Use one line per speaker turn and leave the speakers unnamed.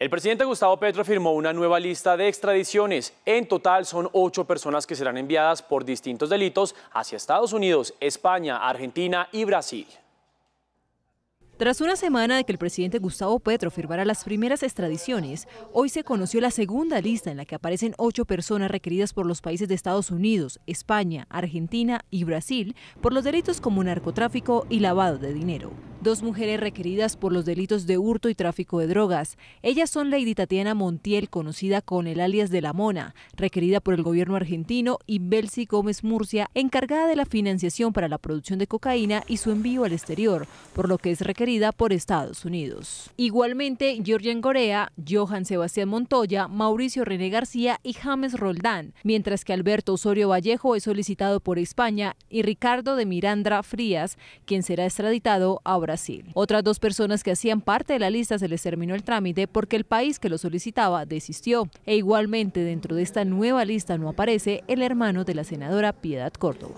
El presidente Gustavo Petro firmó una nueva lista de extradiciones. En total son ocho personas que serán enviadas por distintos delitos hacia Estados Unidos, España, Argentina y Brasil.
Tras una semana de que el presidente Gustavo Petro firmara las primeras extradiciones, hoy se conoció la segunda lista en la que aparecen ocho personas requeridas por los países de Estados Unidos, España, Argentina y Brasil por los delitos como narcotráfico y lavado de dinero dos mujeres requeridas por los delitos de hurto y tráfico de drogas. Ellas son Lady Tatiana Montiel, conocida con el alias de La Mona, requerida por el gobierno argentino, y Belsi Gómez Murcia, encargada de la financiación para la producción de cocaína y su envío al exterior, por lo que es requerida por Estados Unidos. Igualmente, Georgian Gorea, Johan Sebastián Montoya, Mauricio René García y James Roldán, mientras que Alberto Osorio Vallejo es solicitado por España y Ricardo de Miranda Frías, quien será extraditado a otras dos personas que hacían parte de la lista se les terminó el trámite porque el país que lo solicitaba desistió. E igualmente dentro de esta nueva lista no aparece el hermano de la senadora Piedad Córdoba.